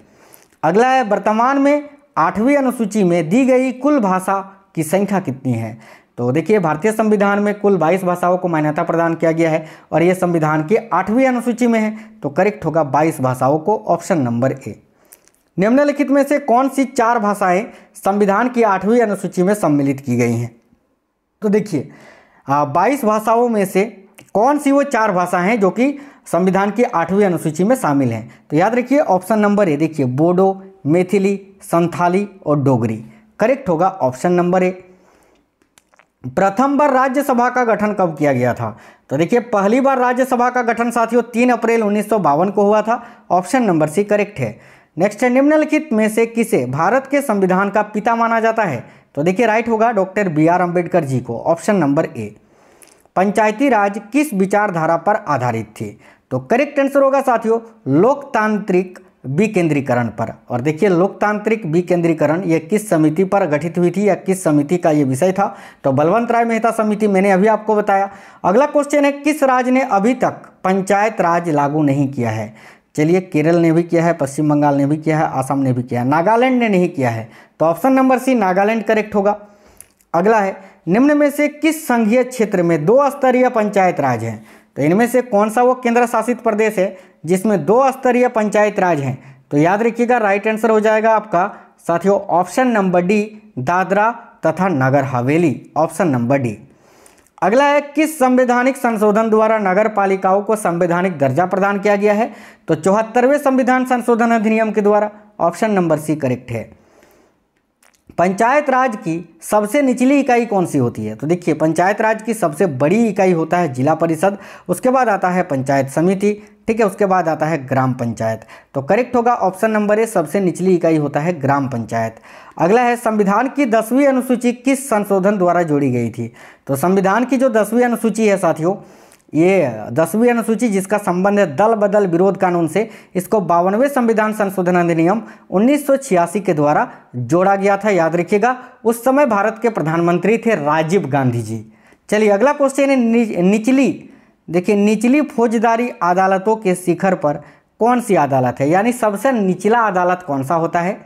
S1: अगला है वर्तमान में आठवीं अनुसूची में दी गई कुल भाषा की संख्या कितनी है तो देखिए भारतीय संविधान में कुल 22 भाषाओं को मान्यता प्रदान किया गया है और ये संविधान की आठवीं अनुसूची में है तो करेक्ट होगा 22 भाषाओं को ऑप्शन नंबर ए निम्नलिखित में से कौन सी चार भाषाएं संविधान की आठवीं अनुसूची में सम्मिलित की गई हैं तो देखिए बाईस भाषाओं में से कौन सी वो चार भाषा हैं जो कि संविधान की आठवीं अनुसूची में शामिल हैं तो याद रखिए ऑप्शन नंबर ए देखिए बोडो मेथिली संथाली और डोगरी करेक्ट होगा ऑप्शन नंबर ए प्रथम बार राज्यसभा का गठन कब किया गया था तो देखिए पहली बार राज्यसभा का गठन साथियों तीन अप्रैल उन्नीस को हुआ था ऑप्शन नंबर सी करेक्ट है नेक्स्ट है निम्नलिखित में से किसे भारत के संविधान का पिता माना जाता है तो देखिए राइट होगा doctor B R Ambedkar ji को ऑप्शन नंबर ए पंचायती राज किस विचारधारा पर आधारित थी तो करेक्ट आंसर होगा साथियों लोकतांत्रिक विकेंद्रीकरण पर और देखिए लोकतांत्रिक विकेंद्रीकरण ये किस समिति पर गठित हुई थी या किस समिति का ये विषय था तो बलवंत राय मेहता समिति मैंने अभी आपको बताया अगला क्वेश्चन है किस राज्य ने अभी तक पंचायत राज लागू नहीं किया है चलिए केरल ने भी किया है पश्चिम बंगाल ने भी किया है आसाम ने भी किया है नागालैंड ने नहीं किया है तो option number C Nagaland correct होगा अगला है निम्न में से किस संघीय क्षेत्र में दो स्तरीय पंचायत राज हैं तो इनमें से कौन सा वो केंद्र शासित प्रदेश है जिसमें दो स्तरीय पंचायत राज हैं तो याद रखिएगा राइट आंसर हो जाएगा आपका साथियों ऑप्शन नंबर डी दादरा तथा नगर हवेली ऑप्शन नंबर डी अगला है किस संवैधानिक संशोधन द्वारा नगर पालिकाओं को संवैधानिक दर्जा प्रदान किया गया है तो चौहत्तरवें संविधान संशोधन अधिनियम के द्वारा ऑप्शन नंबर सी करेक्ट है पंचायत राज की सबसे निचली इकाई कौन सी होती है तो देखिए पंचायत राज की सबसे बड़ी इकाई होता है जिला परिषद उसके बाद आता है पंचायत समिति ठीक है उसके बाद आता है ग्राम पंचायत तो करेक्ट होगा ऑप्शन नंबर ए सबसे निचली इकाई होता है ग्राम पंचायत अगला है संविधान की दसवीं अनुसूची किस संशोधन द्वारा जोड़ी गई थी तो संविधान की जो दसवीं अनुसूची है साथियों ये दसवीं अनुसूची जिसका संबंध है दल बदल विरोध कानून से इसको बावनवें संविधान संशोधन अधिनियम उन्नीस के द्वारा जोड़ा गया था याद रखिएगा उस समय भारत के प्रधानमंत्री थे राजीव गांधी जी चलिए अगला क्वेश्चन है नि, निचली देखिए निचली फौजदारी अदालतों के शिखर पर कौन सी अदालत है यानी सबसे निचला अदालत कौन सा होता है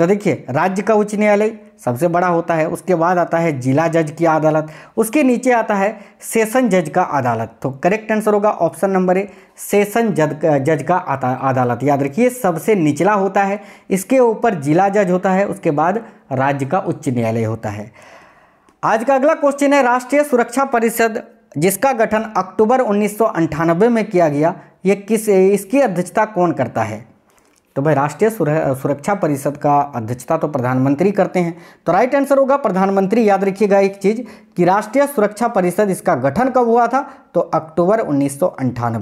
S1: तो देखिए राज्य का उच्च न्यायालय सबसे बड़ा होता है उसके बाद आता है जिला जज की अदालत उसके नीचे आता है सेशन जज का अदालत तो करेक्ट आंसर होगा ऑप्शन नंबर ए सेशन जज जज का अदालत याद रखिए सबसे निचला होता है इसके ऊपर जिला जज होता है उसके बाद राज्य का उच्च न्यायालय होता है आज का अगला क्वेश्चन है राष्ट्रीय सुरक्षा परिषद जिसका गठन अक्टूबर उन्नीस में किया गया ये किस इसकी अध्यक्षता कौन करता है तो भाई राष्ट्रीय सुरक्षा परिषद का अध्यक्षता तो प्रधानमंत्री करते हैं तो राइट आंसर होगा प्रधानमंत्री याद रखिएगा एक चीज़ कि राष्ट्रीय सुरक्षा परिषद इसका गठन कब हुआ था तो अक्टूबर उन्नीस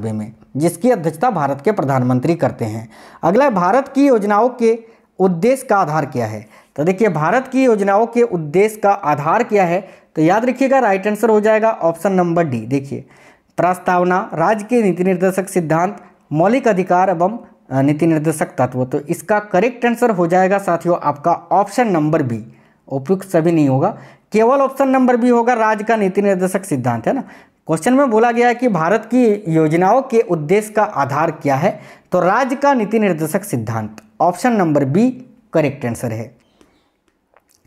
S1: में जिसकी अध्यक्षता भारत के प्रधानमंत्री करते हैं अगला भारत की योजनाओं के उद्देश्य का आधार क्या है तो देखिए भारत की योजनाओं के उद्देश्य का आधार क्या है तो याद रखिएगा राइट आंसर हो जाएगा ऑप्शन नंबर डी देखिए प्रस्तावना राज्य के नीति निर्देशक सिद्धांत मौलिक अधिकार एवं नीति निर्देशक तत्व तो इसका करेक्ट आंसर हो जाएगा साथियों आपका ऑप्शन नंबर बी उपयुक्त सभी नहीं होगा केवल ऑप्शन नंबर बी होगा राज्य का नीति निर्देशक सिद्धांत है ना क्वेश्चन में बोला गया है कि भारत की योजनाओं के उद्देश्य का आधार क्या है तो राज्य का नीति निर्देशक सिद्धांत option number B correct answer है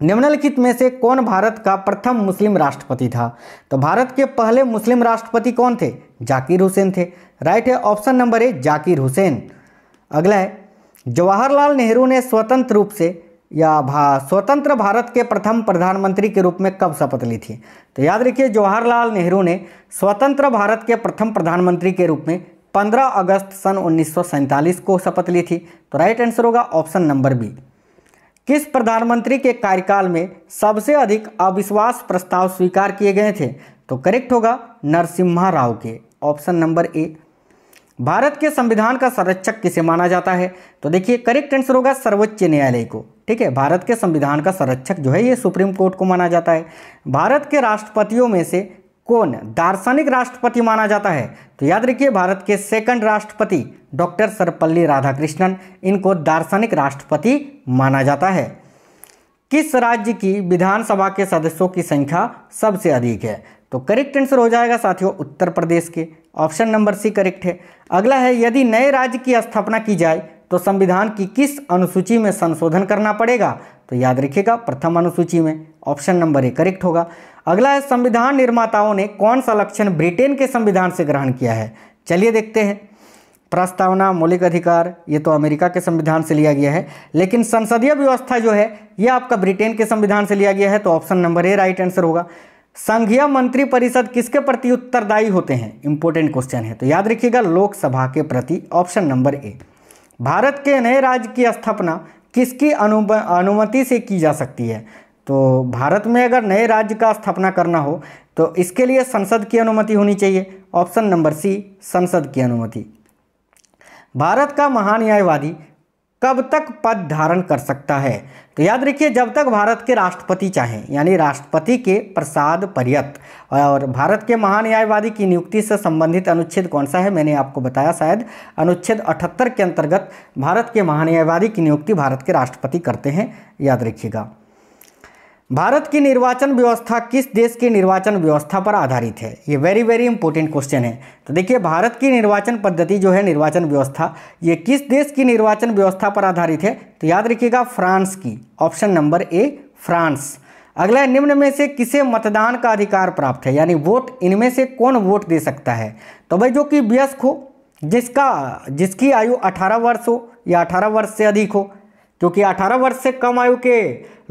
S1: निम्नलिखित में से कौन भारत का प्रथम मुस्लिम राष्ट्रपति था तो भारत के पहले मुस्लिम राष्ट्रपति कौन थे जाकिर हुसैन थे राइट है option number A Zakir Hussain अगला है जवाहरलाल नेहरू ने स्वतंत्र रूप से या भा स्वतंत्र भारत के प्रथम प्रधानमंत्री के रूप में कब शपथ ली थी तो याद रखिए जवाहरलाल नेहरू ने स्वतंत्र भारत के प्रथम प्रधानमंत्री के रूप में 15 अगस्त सन उन्नीस को शपथ ली थी तो राइट आंसर होगा ऑप्शन नंबर बी किस प्रधानमंत्री के कार्यकाल में सबसे अधिक अविश्वास प्रस्ताव स्वीकार किए गए थे तो करेक्ट होगा नरसिम्हा राव के ऑप्शन नंबर ए भारत के संविधान का संरक्षक किसे माना जाता है तो देखिए करेक्ट आंसर होगा सर्वोच्च न्यायालय को ठीक है भारत के संविधान का संरक्षक जो है ये सुप्रीम कोर्ट को माना जाता है भारत के राष्ट्रपतियों में से कौन दार्शनिक राष्ट्रपति माना जाता है तो याद रखिए भारत के सेकंड राष्ट्रपति डॉक्टर सर्वपल्ली राधाकृष्णन इनको दार्शनिक राष्ट्रपति माना जाता है किस राज्य की विधानसभा के सदस्यों की संख्या सबसे अधिक है तो करेक्ट आंसर हो जाएगा साथियों उत्तर प्रदेश के ऑप्शन नंबर सी करेक्ट है अगला है यदि नए राज्य की स्थापना की जाए तो संविधान की किस अनुसूची में संशोधन करना पड़ेगा तो याद रखिएगा प्रथम अनुसूची में ऑप्शन नंबर ए करेक्ट होगा अगला है संविधान निर्माताओं ने कौन सा लक्षण ब्रिटेन के संविधान से ग्रहण किया है चलिए देखते हैं प्रस्तावना मौलिक अधिकार ये तो अमेरिका के संविधान से लिया गया है लेकिन संसदीय व्यवस्था जो है ये आपका ब्रिटेन के संविधान से लिया गया है तो option number A right answer होगा संघीय मंत्री परिषद किसके प्रति उत्तरदायी होते हैं इंपॉर्टेंट क्वेश्चन है तो याद रखिएगा लोकसभा के प्रति ऑप्शन नंबर ए भारत के नए राज्य की स्थापना किसकी अनुमति से की जा सकती है तो भारत में अगर नए राज्य का स्थापना करना हो तो इसके लिए संसद की अनुमति होनी चाहिए ऑप्शन नंबर सी संसद की अनुमति भारत का महान्यायवादी कब तक पद धारण कर सकता है तो याद रखिए जब तक भारत के राष्ट्रपति चाहें यानी राष्ट्रपति के प्रसाद पर्यत और भारत के महान्यायवादी की नियुक्ति से संबंधित अनुच्छेद कौन सा है मैंने आपको बताया शायद अनुच्छेद 78 के अंतर्गत भारत के महान्यायवादी की नियुक्ति भारत के राष्ट्रपति करते हैं याद रखिएगा भारत की निर्वाचन व्यवस्था किस देश की निर्वाचन व्यवस्था पर आधारित है ये वेरी वेरी इंपॉर्टेंट क्वेश्चन है तो देखिए भारत की निर्वाचन पद्धति जो है निर्वाचन व्यवस्था ये किस देश की निर्वाचन व्यवस्था पर आधारित है तो याद रखिएगा फ्रांस की ऑप्शन नंबर ए फ्रांस अगला निम्न में से किसे मतदान का अधिकार प्राप्त है यानी वोट इनमें से कौन वोट दे सकता है तो भाई जो कि वयस्क हो जिसका जिसकी आयु अठारह वर्ष हो या अठारह वर्ष से अधिक हो क्योंकि 18 वर्ष से कम आयु के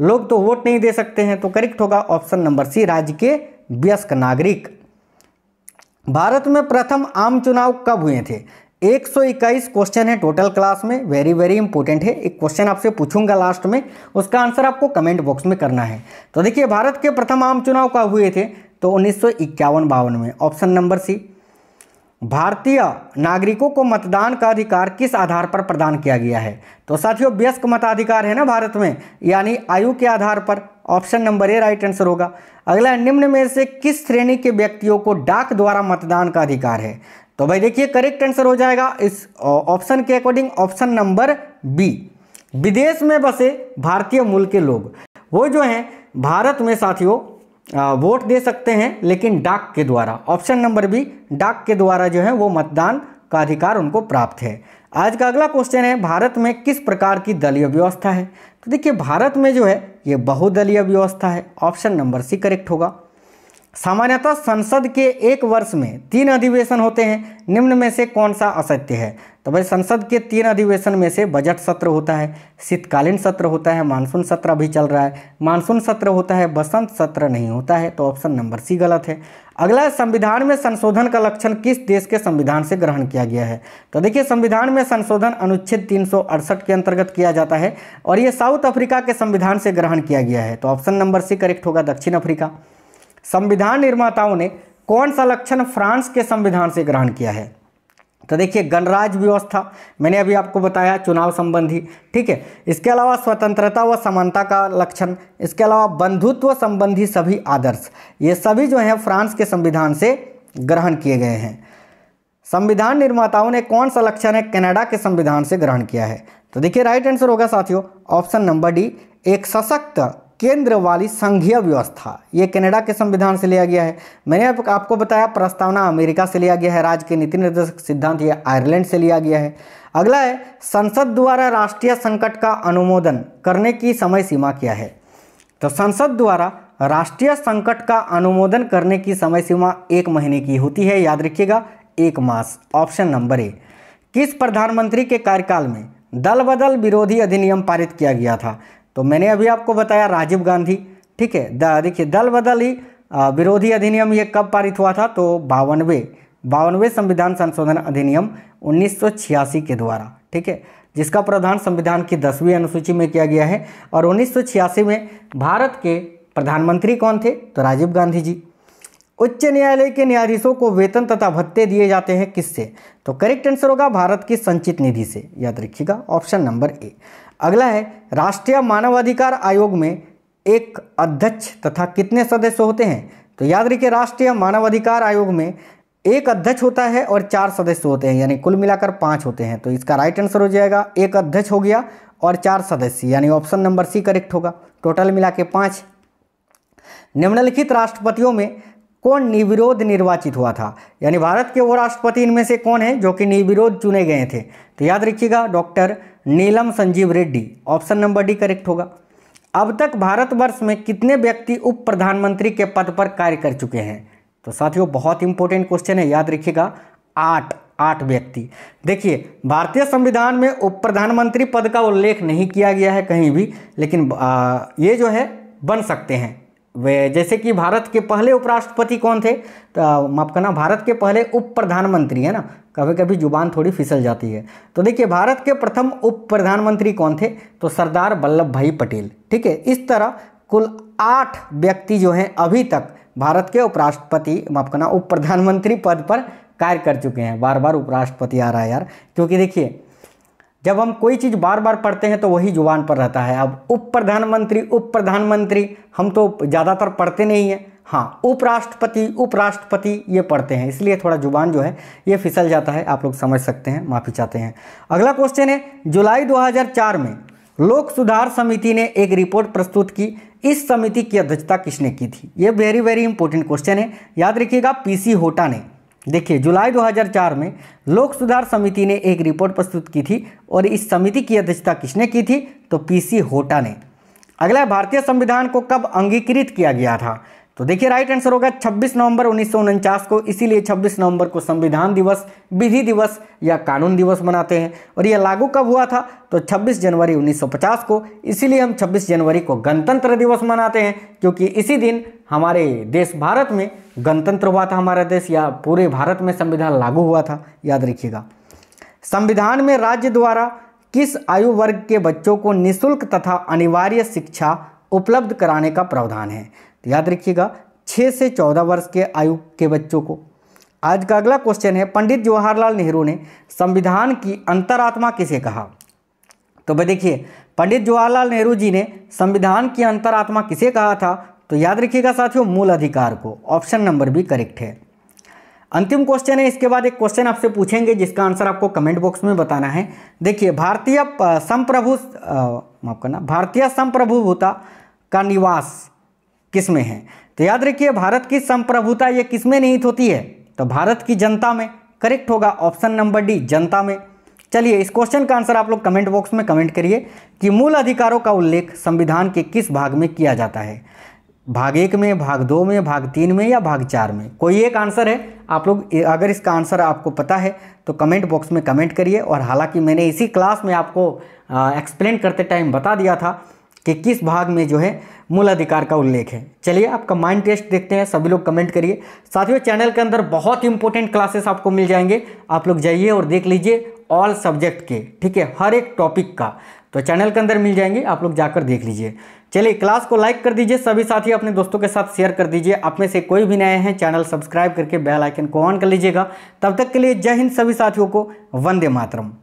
S1: लोग तो वोट नहीं दे सकते हैं तो करेक्ट होगा ऑप्शन नंबर सी राज्य के व्यस्क नागरिक भारत में प्रथम आम चुनाव कब हुए थे 121 क्वेश्चन है टोटल क्लास में वेरी वेरी इंपॉर्टेंट है एक क्वेश्चन आपसे पूछूंगा लास्ट में उसका आंसर आपको कमेंट बॉक्स में करना है तो देखिए भारत के प्रथम आम चुनाव कब हुए थे तो उन्नीस सौ में ऑप्शन नंबर सी भारतीय नागरिकों को मतदान का अधिकार किस आधार पर प्रदान किया गया है तो साथियों व्यस्क मताधिकार है ना भारत में यानी आयु के आधार पर option number A right answer होगा अगला निम्न में से किस श्रेणी के व्यक्तियों को डाक द्वारा मतदान का अधिकार है तो भाई देखिए करेक्ट आंसर हो जाएगा इस ऑप्शन के अकॉर्डिंग ऑप्शन नंबर बी विदेश में बसे भारतीय मूल के लोग वो जो हैं भारत में साथियों वोट दे सकते हैं लेकिन डाक के द्वारा ऑप्शन नंबर बी डाक के द्वारा जो है वो मतदान का अधिकार उनको प्राप्त है आज का अगला क्वेश्चन है भारत में किस प्रकार की दलीय व्यवस्था है तो देखिए भारत में जो है ये बहुदलीय व्यवस्था है ऑप्शन नंबर सी करेक्ट होगा सामान्यतः संसद के एक वर्ष में तीन अधिवेशन होते हैं निम्न में से कौन सा असत्य है तो भाई संसद के तीन अधिवेशन में से बजट सत्र होता है शीतकालीन सत्र होता है मानसून सत्र अभी चल रहा है मानसून सत्र होता है बसंत सत्र नहीं होता है तो ऑप्शन नंबर सी गलत है अगला संविधान में संशोधन का लक्षण किस देश के संविधान से ग्रहण किया गया है तो देखिए संविधान में संशोधन अनुच्छेद तीन के अंतर्गत किया जाता है और ये साउथ अफ्रीका के संविधान से ग्रहण किया गया है तो ऑप्शन नंबर सी करेक्ट होगा दक्षिण अफ्रीका संविधान निर्माताओं ने कौन सा लक्षण फ्रांस के संविधान से ग्रहण किया है तो देखिए गणराज्य व्यवस्था मैंने अभी आपको बताया चुनाव संबंधी ठीक है इसके अलावा स्वतंत्रता व समानता का लक्षण इसके अलावा बंधुत्व संबंधी सभी आदर्श ये सभी जो हैं फ्रांस के संविधान से ग्रहण किए गए हैं संविधान निर्माताओं ने कौन सा लक्षण है कनाडा के संविधान से ग्रहण किया है तो देखिए राइट आंसर होगा साथियों ऑप्शन नंबर डी एक सशक्त केंद्र वाली संघीय व्यवस्था ये कनाडा के संविधान से लिया गया है मैंने आपको बताया प्रस्तावना अमेरिका से लिया गया है राज्य के नीति निर्देशक सिद्धांत यह आयरलैंड से लिया गया है अगला है संसद द्वारा राष्ट्रीय संकट का अनुमोदन करने की समय सीमा क्या है तो संसद द्वारा राष्ट्रीय संकट का अनुमोदन करने की समय सीमा एक महीने की होती है याद रखिएगा एक मास ऑप्शन नंबर ए किस प्रधानमंत्री के कार्यकाल में दल बदल विरोधी अधिनियम पारित किया गया था तो मैंने अभी आपको बताया राजीव गांधी ठीक है देखिए दल बदल ही विरोधी अधिनियम ये कब पारित हुआ था तो बावनवे बावनवे संविधान संशोधन अधिनियम 1986 के द्वारा ठीक है जिसका प्रावधान संविधान की दसवीं अनुसूची में किया गया है और 1986 में भारत के प्रधानमंत्री कौन थे तो राजीव गांधी जी उच्च न्यायालय के न्यायाधीशों को वेतन तथा भत्ते दिए जाते हैं किससे तो करेक्ट आंसर होगा भारत की संचित निधि से याद रखिएगा ऑप्शन नंबर ए अगला है राष्ट्रीय मानवाधिकार आयोग में एक अध्यक्ष तथा कितने सदस्य होते हैं तो याद रखिए राष्ट्रीय मानवाधिकार आयोग में एक अध्यक्ष होता है और चार सदस्य होते हैं यानी कुल मिलाकर पांच होते हैं तो इसका राइट आंसर हो जाएगा एक अध्यक्ष हो गया और चार सदस्य यानी ऑप्शन नंबर सी करेक्ट होगा टोटल मिला के पांच निम्नलिखित राष्ट्रपतियों में कौन निविरोध निर्वाचित हुआ था यानी भारत के वो राष्ट्रपति इनमें से कौन है जो कि निविरोध चुने गए थे तो याद रखिएगा doctor Neelam Sanjiva Reddy option number D correct होगा अब तक भारतवर्ष में कितने व्यक्ति उप प्रधानमंत्री के पद पर कार्य कर चुके हैं तो साथियों बहुत इंपॉर्टेंट क्वेश्चन है याद रखिएगा आठ आठ व्यक्ति देखिए भारतीय संविधान में उप प्रधानमंत्री पद का उल्लेख नहीं किया गया है कहीं भी लेकिन आ, ये जो है बन सकते हैं वे जैसे कि भारत के पहले उपराष्ट्रपति कौन थे तो माफ करना भारत के पहले उप प्रधानमंत्री है ना कभी कभी जुबान थोड़ी फिसल जाती है तो देखिए भारत के प्रथम उप प्रधानमंत्री कौन थे तो सरदार वल्लभ भाई पटेल ठीक है इस तरह कुल आठ व्यक्ति जो हैं अभी तक भारत के उपराष्ट्रपति माफ करना उप प्रधानमंत्री पद पर कार्य कर चुके हैं बार बार उपराष्ट्रपति आ रहा है यार क्योंकि देखिए जब हम कोई चीज़ बार बार पढ़ते हैं तो वही जुबान पर रहता है अब उप प्रधानमंत्री उप प्रधानमंत्री हम तो ज़्यादातर पढ़ते नहीं हैं हाँ उपराष्ट्रपति उपराष्ट्रपति ये पढ़ते हैं इसलिए थोड़ा जुबान जो है ये फिसल जाता है आप लोग समझ सकते हैं माफ़ी चाहते हैं अगला क्वेश्चन है जुलाई 2004 में लोक सुधार समिति ने एक रिपोर्ट प्रस्तुत की इस समिति की अध्यक्षता किसने की थी ये वेरी वेरी इंपॉर्टेंट क्वेश्चन है याद रखिएगा पीसी होटा ने देखिए जुलाई 2004 में लोक सुधार समिति ने एक रिपोर्ट प्रस्तुत की थी और इस समिति की अध्यक्षता किसने की थी तो पीसी होटा ने अगला भारतीय संविधान को कब अंगीकृत किया गया था तो देखिए राइट आंसर होगा 26 नवंबर उन्नीस को इसीलिए 26 नवंबर को संविधान दिवस विधि दिवस या कानून दिवस मनाते हैं और यह लागू कब हुआ था तो 26 जनवरी 1950 को इसीलिए हम 26 जनवरी को गणतंत्र दिवस मनाते हैं क्योंकि इसी दिन हमारे देश भारत में गणतंत्र हुआ था हमारा देश या पूरे भारत में संविधान लागू हुआ था याद रखिएगा संविधान में राज्य द्वारा किस आयु वर्ग के बच्चों को निःशुल्क तथा अनिवार्य शिक्षा उपलब्ध कराने का प्रावधान है तो याद रखिएगा छः से चौदह वर्ष के आयु के बच्चों को आज का अगला क्वेश्चन है पंडित जवाहरलाल नेहरू ने संविधान की अंतरात्मा किसे कहा तो भाई देखिए पंडित जवाहरलाल नेहरू जी ने संविधान की अंतरात्मा किसे कहा था तो याद रखिएगा साथियों मूल अधिकार को ऑप्शन नंबर भी करेक्ट है अंतिम क्वेश्चन है इसके बाद एक क्वेश्चन आपसे पूछेंगे जिसका आंसर आपको कमेंट बॉक्स में बताना है देखिए भारतीय संप्रभु माफ करना भारतीय संप्रभुता का निवास किसमें है तो याद रखिए भारत की संप्रभुता ये किसमें निहित होती है तो भारत की जनता में करेक्ट होगा ऑप्शन नंबर डी जनता में चलिए इस क्वेश्चन का आंसर आप लोग कमेंट बॉक्स में कमेंट करिए कि मूल अधिकारों का उल्लेख संविधान के किस भाग में किया जाता है भाग एक में भाग दो में भाग तीन में या भाग चार में कोई एक आंसर है आप लोग अगर इसका आंसर आपको पता है तो कमेंट बॉक्स में कमेंट करिए और हालांकि मैंने इसी क्लास में आपको एक्सप्लेन करते टाइम बता दिया था कि किस भाग में जो है मूल अधिकार का उल्लेख है चलिए आपका माइंड टेस्ट देखते हैं सभी लोग कमेंट करिए साथियों चैनल के अंदर बहुत इंपॉर्टेंट क्लासेस आपको मिल जाएंगे आप लोग जाइए और देख लीजिए ऑल सब्जेक्ट के ठीक है हर एक टॉपिक का तो चैनल के अंदर मिल जाएंगे आप लोग जाकर देख लीजिए चलिए क्लास को लाइक कर दीजिए सभी साथी अपने दोस्तों के साथ शेयर कर दीजिए आप में से कोई भी नए हैं चैनल सब्सक्राइब करके बेल आइकन को ऑन कर लीजिएगा तब तक के लिए जय हिंद सभी साथियों को वंदे मातरम